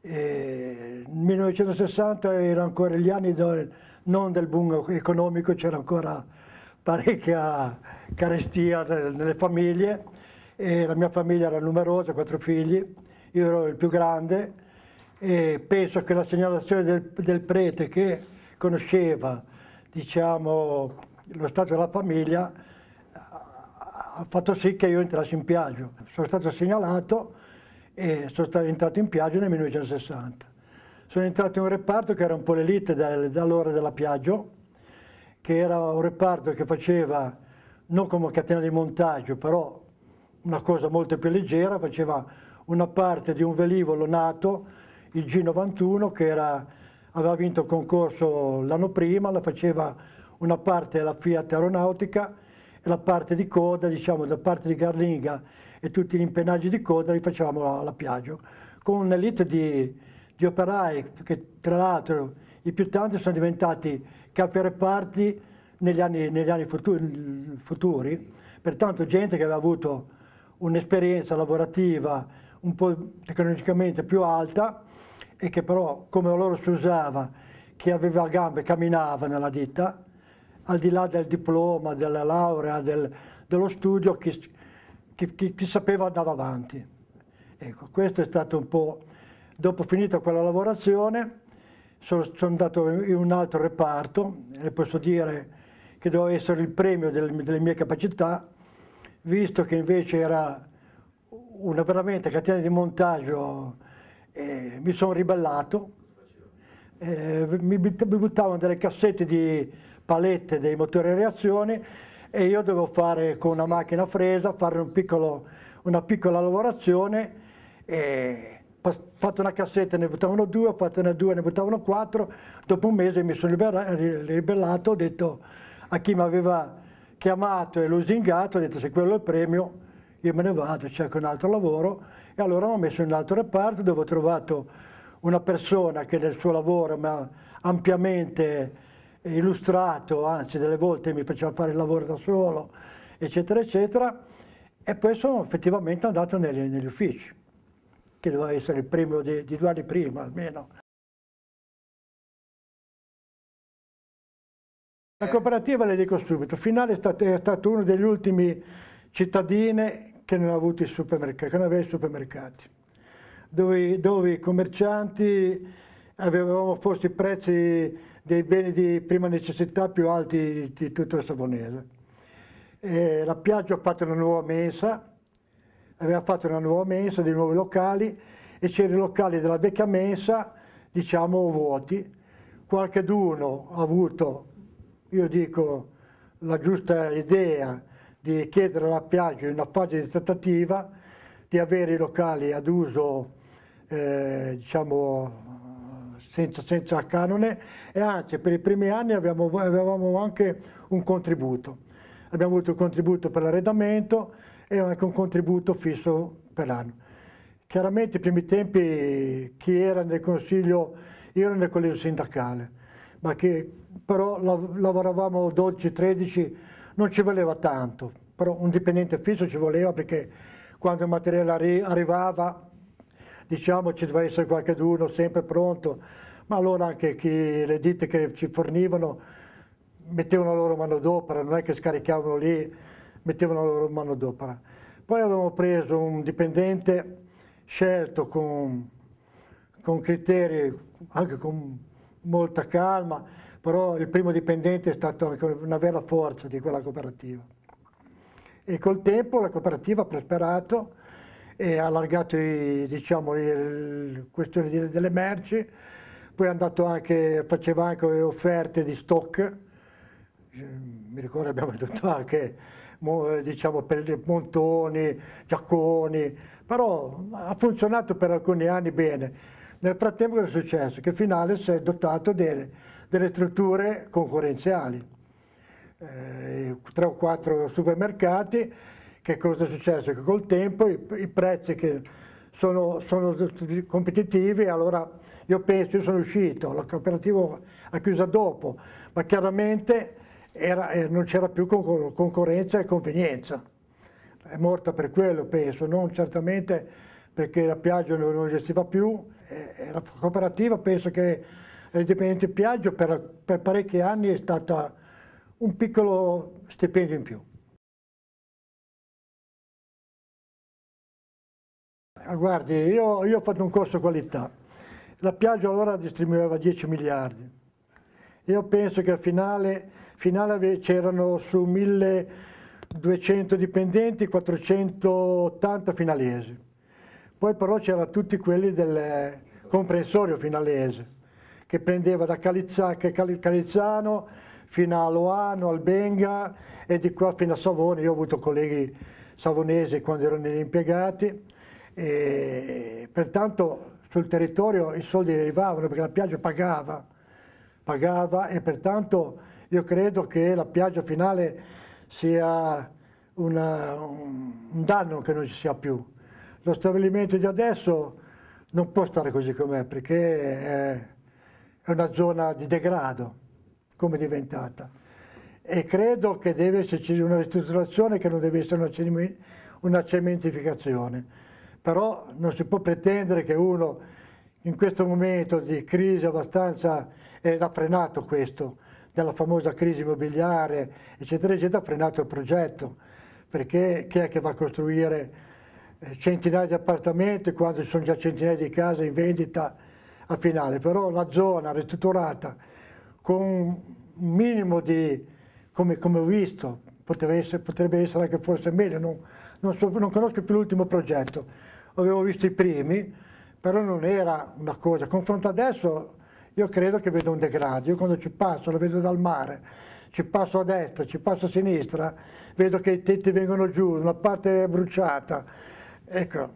E 1960 erano ancora gli anni del, non del boom economico, c'era ancora parecchia carestia nelle famiglie e la mia famiglia era numerosa, quattro figli, io ero il più grande e penso che la segnalazione del, del prete che conosceva diciamo, lo stato della famiglia ha fatto sì che io entrassi in piaggio. Sono stato segnalato e sono stato, entrato in Piaggio nel 1960. Sono entrato in un reparto che era un po' l'elite da allora della Piaggio, che era un reparto che faceva, non come catena di montaggio, però una cosa molto più leggera, faceva una parte di un velivolo nato, il G91, che era, aveva vinto il concorso l'anno prima, la faceva una parte della Fiat Aeronautica, la parte di coda, diciamo, da parte di Garlinga e tutti gli impennaggi di coda li facevamo alla Piaggio, con un'elite di, di, operai che tra l'altro i più tanti sono diventati capi reparti negli anni, negli anni futuri, futuri, pertanto gente che aveva avuto un'esperienza lavorativa un po' tecnologicamente più alta e che però, come loro si usava, chi aveva gambe camminava nella ditta, al di là del diploma, della laurea, del, dello studio, chi, chi, chi, chi, sapeva andava avanti. Ecco, questo è stato un po'... Dopo finita quella lavorazione sono, sono andato in un altro reparto e posso dire che doveva essere il premio del, delle mie capacità, visto che invece era una veramente catena di montaggio, eh, mi sono ribellato, eh, mi buttavano delle cassette di palette dei motori a reazione e io devo fare con una macchina fresa, fare un piccolo, una piccola lavorazione ho fatto una cassetta ne buttavano due, ho fatto una due ne buttavano quattro, dopo un mese mi sono ribellato, ho detto a chi mi aveva chiamato e lusingato, ho detto se quello è il premio io me ne vado, cerco un altro lavoro e allora mi ho messo in un altro reparto dove ho trovato una persona che nel suo lavoro mi ha ampiamente illustrato, anzi delle volte mi faceva fare il lavoro da solo, eccetera, eccetera, e poi sono effettivamente andato negli, negli uffici, che doveva essere il primo di, di due anni prima almeno. La eh. cooperativa, le dico subito, Finale è stato, è stato uno degli ultimi cittadini che non, ha avuto il supermercato, che non aveva i supermercati, dove, dove i commercianti avevano forse i prezzi dei beni di prima necessità più alti di tutto il Savonese. E la Piaggio ha fatto una nuova mensa, aveva fatto una nuova mensa, dei nuovi locali e c'erano i locali della vecchia mensa, diciamo, vuoti. Qualche d'uno ha avuto, io dico, la giusta idea di chiedere alla Piaggio in una fase di trattativa di avere i locali ad uso, eh, diciamo, senza, senza canone e anzi per i primi anni abbiamo, avevamo anche un contributo. Abbiamo avuto un contributo per l'arredamento e anche un contributo fisso per l'anno. Chiaramente i primi tempi chi era nel consiglio, io ero nel collegio sindacale, ma che però lavoravamo 12-13, non ci voleva tanto, però un dipendente fisso ci voleva perché quando il materiale arri arrivava diciamo ci doveva essere qualcuno sempre pronto ma allora anche chi, le ditte che ci fornivano mettevano la loro manodopera, non è che scaricavano lì, mettevano la loro manodopera. Poi abbiamo preso un dipendente scelto con, con criteri, anche con molta calma, però il primo dipendente è stato anche una vera forza di quella cooperativa. E col tempo la cooperativa ha prosperato e ha allargato i, diciamo, le questioni delle merci, poi anche, faceva anche le offerte di stock, mi ricordo abbiamo detto anche diciamo, per montoni, giacconi, però ha funzionato per alcuni anni bene. Nel frattempo cosa è successo? Che Finale si è dotato delle, delle strutture concorrenziali, eh, tre o quattro supermercati, che cosa è successo? Che col tempo i, i prezzi che sono, sono competitivi, allora io penso, io sono uscito, la cooperativa ha chiuso dopo, ma chiaramente era, eh, non c'era più concorrenza e convenienza. È morta per quello, penso, non certamente perché la Piaggio non, non gestiva più. E eh, la cooperativa penso che l'indipendente Piaggio per, per parecchi anni è stata un piccolo stipendio in più. Ah, guardi, io, io ho fatto un corso qualità. La Piaggio allora distribuiva 10 miliardi. Io penso che al finale, finale c'erano su 1200 dipendenti 480 finalesi. Poi però c'erano tutti quelli del comprensorio finalese che prendeva da Calizza, Calizzano fino a Loano, Albenga e di qua fino a Savone. Io ho avuto colleghi savonesi quando erano impiegati e pertanto sul territorio i soldi arrivavano perché la piaggia pagava, pagava e pertanto io credo che la piaggia finale sia una, un danno che non ci sia più. Lo stabilimento di adesso non può stare così com'è perché è, è una zona di degrado come è diventata e credo che deve esserci una ristrutturazione che non deve essere una, cementificazione però non si può pretendere che uno in questo momento di crisi abbastanza eh, ha frenato questo, della famosa crisi immobiliare, eccetera, eccetera, ha frenato il progetto, perché chi è che va a costruire eh, centinaia di appartamenti quando ci sono già centinaia di case in vendita a finale, però la zona ristrutturata con un minimo di, come, come ho visto, potrebbe essere, potrebbe essere anche forse meglio, non, non, so, non conosco più l'ultimo progetto, avevo visto i primi, però non era una cosa, confronto adesso io credo che vedo un degrado, io quando ci passo lo vedo dal mare, ci passo a destra, ci passo a sinistra, vedo che i tetti vengono giù, una parte è bruciata, ecco,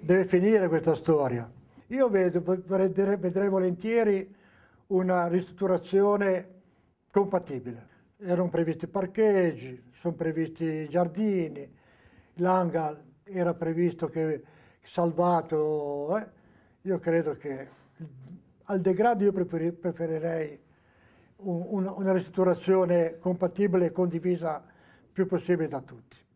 deve finire questa storia. Io vedo, vedrei, vedrei volentieri una ristrutturazione compatibile erano previsti parcheggi, sono previsti giardini, l'hangar era previsto che salvato, eh? io credo che al degrado io preferi, preferirei un, un, una ristrutturazione compatibile e condivisa più possibile da tutti.